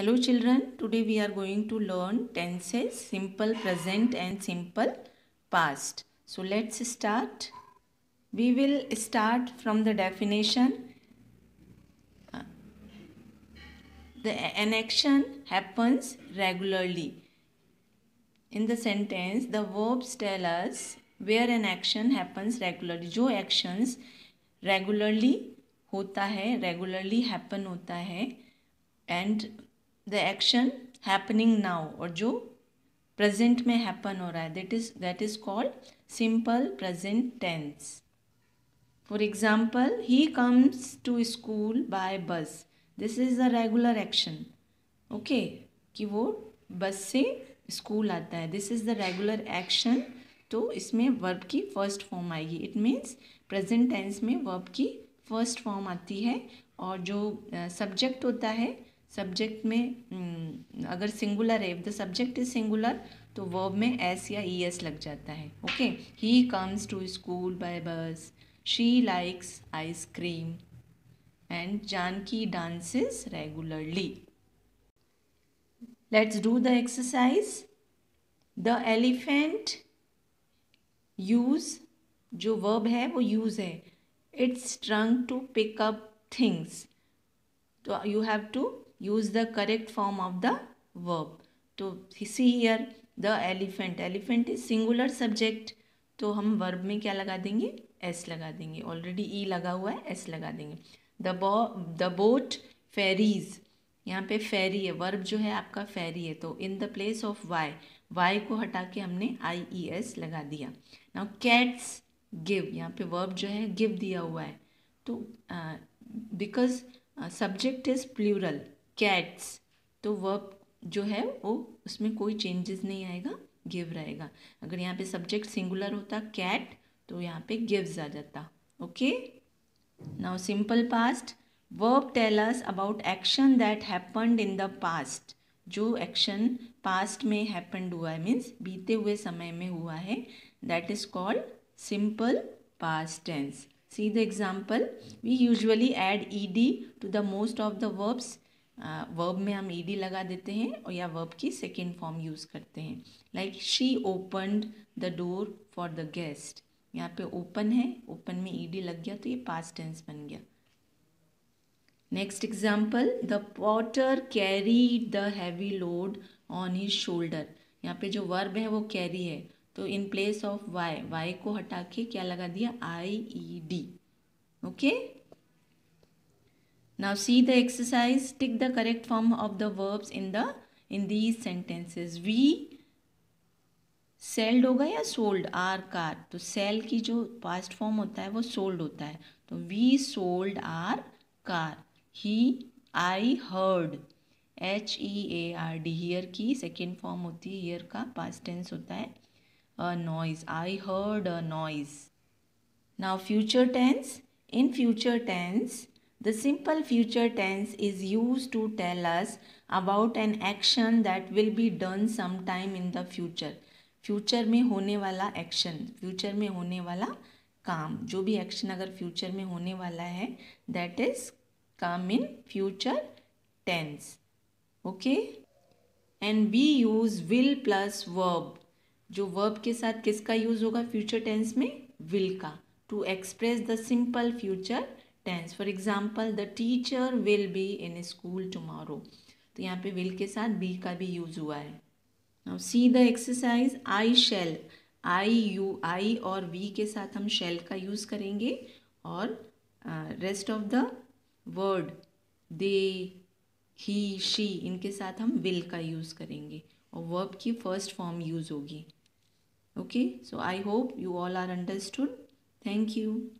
Hello children, today we are going to learn tenses, simple present and simple past. So let's start. We will start from the definition. The, an action happens regularly. In the sentence, the verbs tell us where an action happens regularly. जो actions regularly होता है regularly happen होता है and the action happening now और जो present में happen हो रहा है that is that is called simple present tense for example he comes to school by bus this is the regular action okay कि वो बस से स्कूल आता है this is the regular action तो इसमें वर्ब की फर्स्ट फॉर्म आएगी it means present tense में वर्ब की फर्स्ट फॉर्म आती है और जो सब्जेक्ट uh, होता है सब्जेक्ट में mm, अगर सिंगुलर है if the subject is singular तो वर्ब में एस या ई एस लग जाता है okay he comes to school by bus she likes ice cream and Janaki dances regularly let's do the exercise the elephant use जो verb है वो यूज़ है its trunk to pick up things तो you have to use the correct form of the verb to तो see here the elephant elephant is singular subject तो हम verb में क्या लगा देंगे एस लगा देंगे already e लगा हुआ है एस लगा देंगे द बो द बोट फेरीज यहाँ पे फेरी है वर्ब जो है आपका फेरी है तो in the place of Y Y को हटा के हमने आई ई एस लगा दिया नाउ कैट्स गिव यहाँ पे वर्ब जो है गिव दिया हुआ है तो because subject is plural cats तो वर्ब जो है वो उसमें कोई चेंजेस नहीं आएगा गिव रहेगा अगर यहाँ पे सब्जेक्ट सिंगुलर होता कैट तो यहाँ पे गिव्स आ जाता okay now simple past verb tells us about action that happened in the past जो एक्शन पास्ट में हैपन्ड हुआ है मीन्स बीते हुए समय में हुआ है that is called simple past tense see the example we usually add E D to the most of the verbs verb में हम ई डी लगा देते हैं और या वर्ब की सेकेंड फॉर्म यूज़ करते हैं like she opened the door for the guest यहाँ पे ओपन है ओपन में ई डी लग गया तो ये पास्ट टेंस बन गया next example the potter carry the heavy load on his shoulder यहाँ पे जो वर्ब है वो कैरी है तो in place of Y Y को हटा के क्या लगा दिया I E D okay Now see the exercise. Tick the correct form of the verbs in the in these sentences. We selled होगा या सोल्ड आर कार तो सेल की जो पास्ट फॉर्म होता है वो सोल्ड होता है तो वी सोल्ड आर कार ही I heard H E A R D hear की सेकेंड फॉर्म होती है हियर का पास्ट टेंस होता है a noise I heard a noise now future tense in future tense The simple future tense is used to tell us about an action that will be done sometime in the future. Future में होने वाला action future में होने वाला काम जो भी action अगर फ्यूचर में होने वाला है that is come in future tense okay and we use will plus verb जो वर्ब के साथ किसका यूज होगा फ्यूचर टेंस में विल का to express the simple future tense for example the teacher will be in school tomorrow तो यहाँ पे विल के साथ बी का भी यूज हुआ है now see the exercise I shall I you I और वी के साथ हम शेल का यूज़ करेंगे और rest of the word they he she इनके साथ हम विल का यूज़ करेंगे और वर्ब की फर्स्ट फॉर्म यूज़ होगी okay so I hope you all are understood thank you